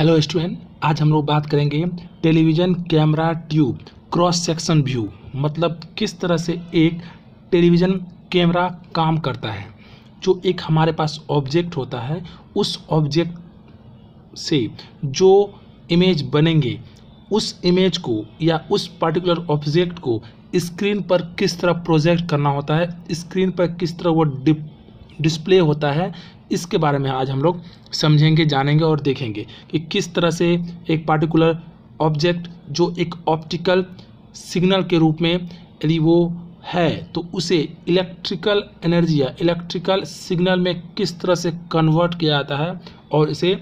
hello student आज हम लोग बात करेंगे television camera tube cross section view मतलब किस तरह से एक टेलीविज़न कैमरा काम करता है जो एक हमारे पास ऑब्जेक्ट होता है उस ऑब्जेक्ट से जो इमेज बनेंगे उस इमेज को या उस पर्टिकुलर ऑब्जेक्ट को स्क्रीन पर किस तरह प्रोजेक्ट करना होता है स्क्रीन पर किस तरह वो डिस्प्ले होता है इसके बारे में आज हम लोग समझेंगे जानेंगे और देखेंगे कि किस तरह से एक पार्टिकुलर ऑब्जेक्ट जो एक ऑप्टिकल सिग्नल के रूप में यदि वो e है तो उसे इलेक्ट्रिकल एनर्जी या इलेक्ट्रिकल सिग्नल में किस तरह से कन्वर्ट किया जाता है और इसे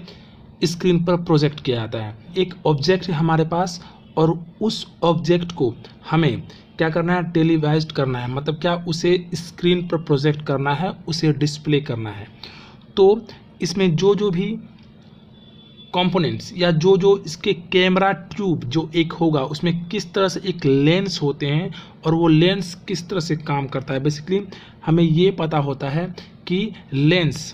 स्क्रीन पर प्रोजेक्ट किया जाता है एक ऑब्जेक्ट है हमारे पास और उस ऑब्जेक्ट को हमें क्या करना है टेलीवाइज करना है मतलब क्या उसे स्क्रीन पर प्रोजेक्ट करना है उसे डिस्प्ले करना है तो इसमें जो जो भी कंपोनेंट्स या जो जो इसके कैमरा ट्यूब जो एक होगा उसमें किस तरह से एक लेंस होते हैं और वो लेंस किस तरह से काम करता है बेसिकली हमें ये पता होता है कि लेंस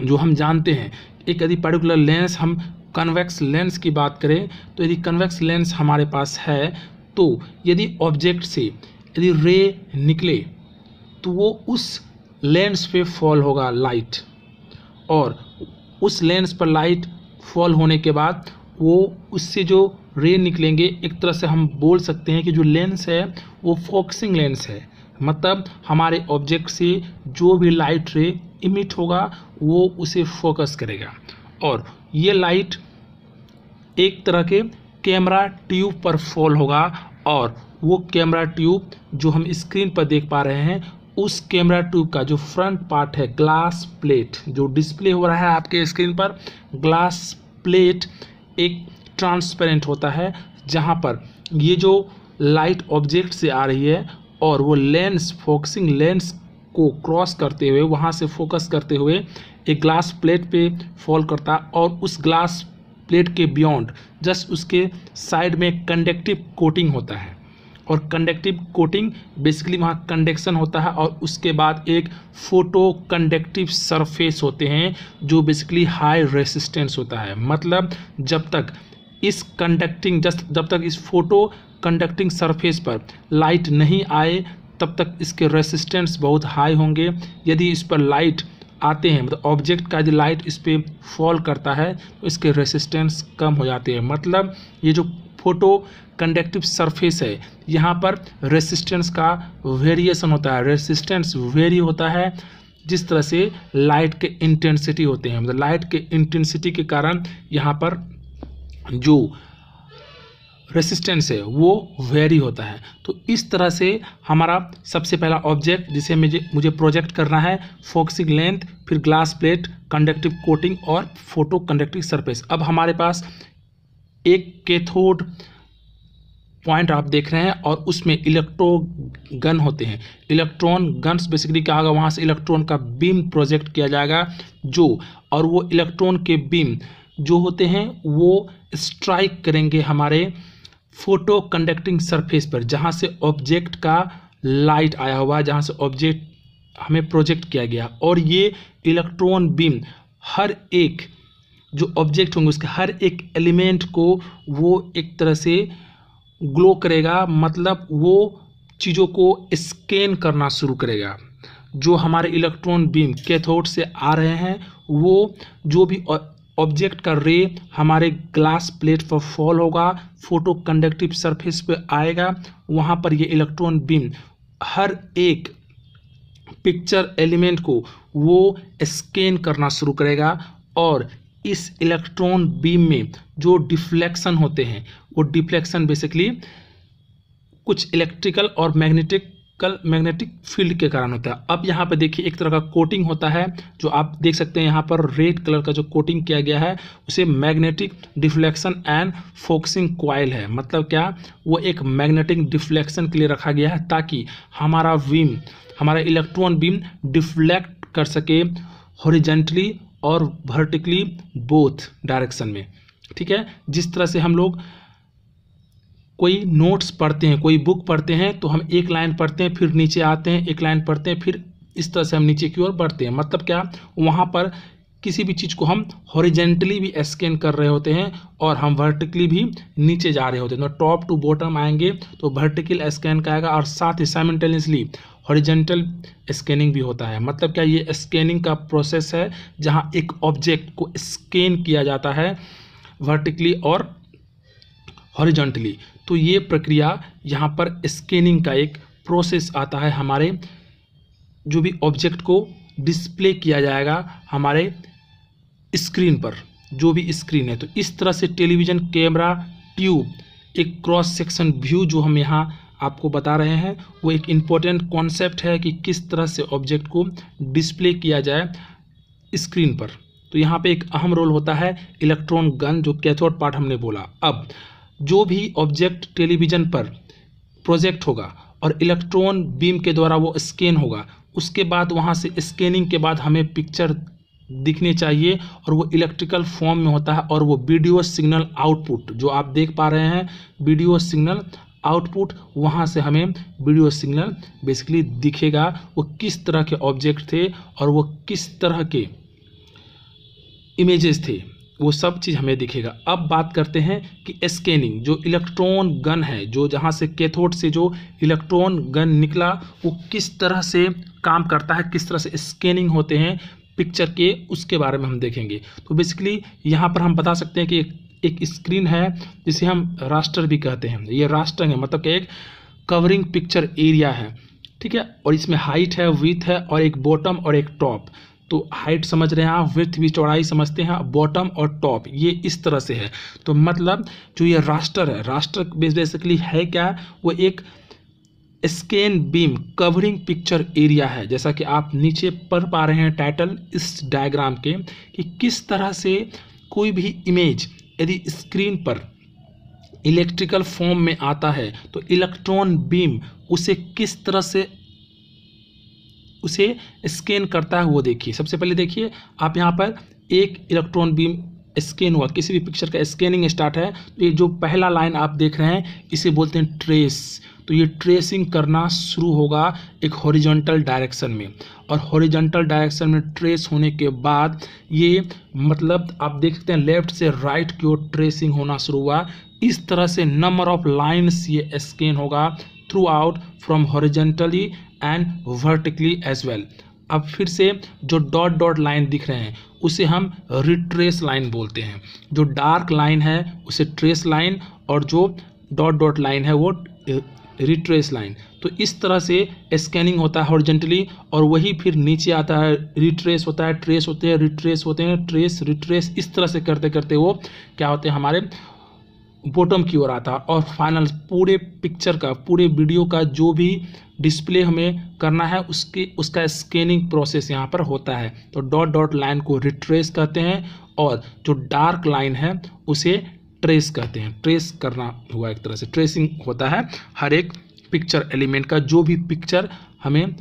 जो हम जानते हैं एक यदि पर्टिकुलर लेंस हम कन्वेक्स लेंस की बात करें तो यदि कन्वेक्स लेंस हमारे पास है तो यदि ऑब्जेक्ट से यदि रे निकले तो वो उस लेंस पे फॉल होगा लाइट और उस लेंस पर लाइट फॉल होने के बाद वो उससे जो रे निकलेंगे एक तरह से हम बोल सकते हैं कि जो लेंस है वो फोकसिंग लेंस है मतलब हमारे ऑब्जेक्ट से जो भी लाइट रे इमिट होगा वो उसे फोकस करेगा और ये लाइट एक तरह के कैमरा ट्यूब पर फॉल होगा और वो कैमरा ट्यूब जो हम स्क्रीन पर देख पा रहे हैं उस कैमरा ट्यूब का जो फ्रंट पार्ट है ग्लास प्लेट जो डिस्प्ले हो रहा है आपके स्क्रीन पर ग्लास प्लेट एक ट्रांसपेरेंट होता है जहाँ पर ये जो लाइट ऑब्जेक्ट से आ रही है और वो लेंस फोकसिंग लेंस को क्रॉस करते हुए वहाँ से फोकस करते हुए एक ग्लास प्लेट पे फॉल करता और उस ग्लास प्लेट के बियॉन्ड जस्ट उसके साइड में कंडक्टिव कोटिंग होता है और कंडक्टिव कोटिंग बेसिकली वहाँ कंडक्शन होता है और उसके बाद एक फोटो कंडक्टिव सरफेस होते हैं जो बेसिकली हाई रेसिस्टेंस होता है मतलब जब तक इस कंडक्टिंग जस्ट जब तक इस फोटो कंडक्टिंग सरफेस पर लाइट नहीं आए तब तक इसके रेसिस्टेंस बहुत हाई होंगे यदि इस पर लाइट आते हैं मतलब ऑब्जेक्ट का यदि लाइट इस पर फॉल करता है तो इसके रेसिस्टेंस कम हो जाते हैं मतलब ये जो फोटो कंडक्टिव सरफेस है यहाँ पर रेसिस्टेंस का वेरिएशन होता है रेसिस्टेंस वेरी होता है जिस तरह से लाइट के इंटेंसिटी होते हैं मतलब लाइट के इंटेंसिटी के कारण यहाँ पर जो रेसिस्टेंस है वो वेरी होता है तो इस तरह से हमारा सबसे पहला ऑब्जेक्ट जिसे मुझे मुझे प्रोजेक्ट करना है फोक्सिंग लेंथ फिर ग्लास प्लेट कंडक्टिव कोटिंग और फोटो कंडक्टिव सरफेस अब हमारे पास एक कैथोड पॉइंट आप देख रहे हैं और उसमें इलेक्ट्रो गन होते हैं इलेक्ट्रॉन गन्स बेसिकली क्या होगा वहाँ से इलेक्ट्रॉन का बीम प्रोजेक्ट किया जाएगा जो और वो इलेक्ट्रॉन के बीम जो होते हैं वो स्ट्राइक करेंगे हमारे फोटो कंडक्टिंग सरफेस पर जहाँ से ऑब्जेक्ट का लाइट आया हुआ है जहाँ से ऑब्जेक्ट हमें प्रोजेक्ट किया गया और ये इलेक्ट्रॉन बीम हर एक जो ऑब्जेक्ट होंगे उसके हर एक एलिमेंट को वो एक तरह से ग्लो करेगा मतलब वो चीज़ों को स्कैन करना शुरू करेगा जो हमारे इलेक्ट्रॉन बीम कैथोड से आ रहे हैं वो जो भी ऑब्जेक्ट का रे हमारे ग्लास प्लेट पर फॉल होगा फोटो कंडक्टिव सरफेस पे आएगा वहाँ पर ये इलेक्ट्रॉन बीम हर एक पिक्चर एलिमेंट को वो स्कैन करना शुरू करेगा और इस इलेक्ट्रॉन बीम में जो डिफ्लेक्शन होते हैं वो डिफ्लेक्शन बेसिकली कुछ इलेक्ट्रिकल और मैग्नेटिक कल मैग्नेटिक फील्ड के कारण होता है अब यहाँ पे देखिए एक तरह का कोटिंग होता है जो आप देख सकते हैं यहाँ पर रेड कलर का जो कोटिंग किया गया है उसे magnetic deflection and focusing coil है मतलब क्या वो एक मैग्नेटिक डिफ्लेक्शन के लिए रखा गया है ताकि हमारा बीम हमारा इलेक्ट्रॉन बीम डिफ्लेक्ट कर सके हॉरिजेंटली और वर्टिकली बोथ डायरेक्शन में ठीक है जिस तरह से हम लोग कोई नोट्स पढ़ते हैं कोई बुक पढ़ते हैं तो हम एक लाइन पढ़ते हैं फिर नीचे आते हैं एक लाइन पढ़ते हैं फिर इस तरह से हम नीचे की ओर बढ़ते हैं मतलब क्या वहाँ पर किसी भी चीज़ को हम हॉरिजेंटली भी स्कैन कर रहे होते हैं और हम वर्टिकली भी नीचे जा रहे होते हैं तो टॉप टू बॉटम आएंगे तो वर्टिकल स्कैन का आएगा और साथ ही साइमल्टेनियसली हॉरिजेंटल स्कैनिंग भी होता है मतलब क्या ये स्कैनिंग का प्रोसेस है जहाँ एक ऑब्जेक्ट को स्कैन किया जाता है वर्टिकली और हॉरिजेंटली तो ये प्रक्रिया यहाँ पर स्कैनिंग का एक प्रोसेस आता है हमारे जो भी ऑब्जेक्ट को डिस्प्ले किया जाएगा हमारे स्क्रीन पर जो भी स्क्रीन है तो इस तरह से टेलीविज़न कैमरा ट्यूब एक क्रॉस सेक्शन व्यू जो हम यहाँ आपको बता रहे हैं वो एक इम्पोर्टेंट कॉन्सेप्ट है कि किस तरह से ऑब्जेक्ट को डिस्प्ले किया जाए स्क्रीन पर तो यहाँ पे एक अहम रोल होता है इलेक्ट्रॉन गन जो कैथोड पार्ट हमने बोला अब जो भी ऑब्जेक्ट टेलीविज़न पर प्रोजेक्ट होगा और इलेक्ट्रॉन बीम के द्वारा वो स्कैन होगा उसके बाद वहाँ से स्कैनिंग के बाद हमें पिक्चर दिखने चाहिए और वो इलेक्ट्रिकल फॉर्म में होता है और वो वीडियो सिग्नल आउटपुट जो आप देख पा रहे हैं वीडियो सिग्नल आउटपुट वहाँ से हमें वीडियो सिग्नल बेसिकली दिखेगा वो किस तरह के ऑब्जेक्ट थे और वो किस तरह के इमेजेस थे वो सब चीज़ हमें दिखेगा अब बात करते हैं कि स्कैनिंग जो इलेक्ट्रॉन गन है जो जहाँ से कैथोड से जो इलेक्ट्रॉन गन निकला वो किस तरह से काम करता है किस तरह से स्कैनिंग होते हैं पिक्चर के उसके बारे में हम देखेंगे तो बेसिकली यहाँ पर हम बता सकते हैं कि एक स्क्रीन है जिसे हम रास्टर भी कहते हैं ये रास्टर है मतलब कि एक कवरिंग पिक्चर एरिया है ठीक है और इसमें हाइट है विथ है और एक बॉटम और एक टॉप तो हाइट समझ रहे हैं आप विथ भी चौड़ाई समझते हैं बॉटम और टॉप ये इस तरह से है तो मतलब जो ये रास्टर है रास्टर बेसिकली है क्या वो एक scan beam covering picture area है जैसा कि आप नीचे पढ़ पा रहे हैं टाइटल इस डायग्राम के कि किस तरह से कोई भी इमेज यदि स्क्रीन पर इलेक्ट्रिकल फॉर्म में आता है तो इलेक्ट्रॉन बीम उसे किस तरह से उसे स्कैन करता है वो देखिए सबसे पहले देखिए आप यहाँ पर एक इलेक्ट्रॉन बीम स्कैन हुआ किसी भी पिक्चर का स्कैनिंग स्टार्ट है तो ये जो पहला लाइन आप देख रहे हैं इसे बोलते हैं ट्रेस तो ये ट्रेसिंग करना शुरू होगा एक हॉरिजॉन्टल डायरेक्शन में और हॉरिजॉन्टल डायरेक्शन में ट्रेस होने के बाद ये मतलब आप देख सकते हैं लेफ्ट से राइट की ओर ट्रेसिंग होना शुरू हुआ इस तरह से नंबर ऑफ लाइन्स ये स्कैन होगा throughout from horizontally and vertically as well अब फिर से जो डॉट डॉट लाइन दिख रहे हैं उसे हम रिट्रेस लाइन बोलते हैं जो डार्क लाइन है उसे ट्रेस लाइन और जो डॉट डॉट लाइन है वो रिट्रेस लाइन तो इस तरह से स्कैनिंग होता है हॉर्जेंटली और वही फिर नीचे आता है रिट्रेस होता है ट्रेस होते हैं रिट्रेस होते हैं ट्रेस रिट्रेस इस तरह से करते करते वो क्या होते हैं हमारे बॉटम की ओर आता और फाइनल पूरे पिक्चर का पूरे वीडियो का जो भी डिस्प्ले हमें करना है उसके उसका स्कैनिंग प्रोसेस यहाँ पर होता है तो डॉट डॉट लाइन को रिट्रेस कहते हैं और जो डार्क लाइन है उसे ट्रेस कहते हैं ट्रेस करना हुआ एक तरह से ट्रेसिंग होता है हर एक पिक्चर एलिमेंट का जो भी पिक्चर हमें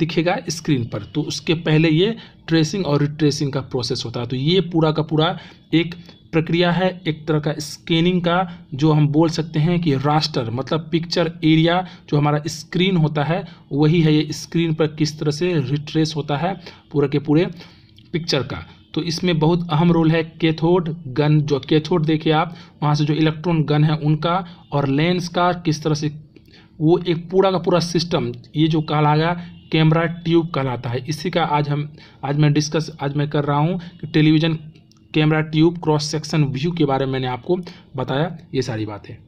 दिखेगा स्क्रीन पर तो उसके पहले ये ट्रेसिंग और रिट्रेसिंग का प्रोसेस होता है तो ये पूरा का पूरा एक प्रक्रिया है एक तरह का स्कैनिंग का जो हम बोल सकते हैं कि रास्टर मतलब पिक्चर एरिया जो हमारा स्क्रीन होता है वही है ये स्क्रीन पर किस तरह से रिट्रेस होता है पूरे के पूरे पिक्चर का तो इसमें बहुत अहम रोल है कैथोड गन जो कैथोड देखिए आप वहाँ से जो इलेक्ट्रॉन गन है उनका और लेंस का किस तरह से वो एक पूरा का पूरा सिस्टम ये जो कहा गया कैमरा ट्यूब कहलाता है इसी का आज हम आज मैं डिस्कस आज मैं कर रहा हूँ कि television camera tube cross section view के बारे में मैंने आपको बताया ये सारी बातें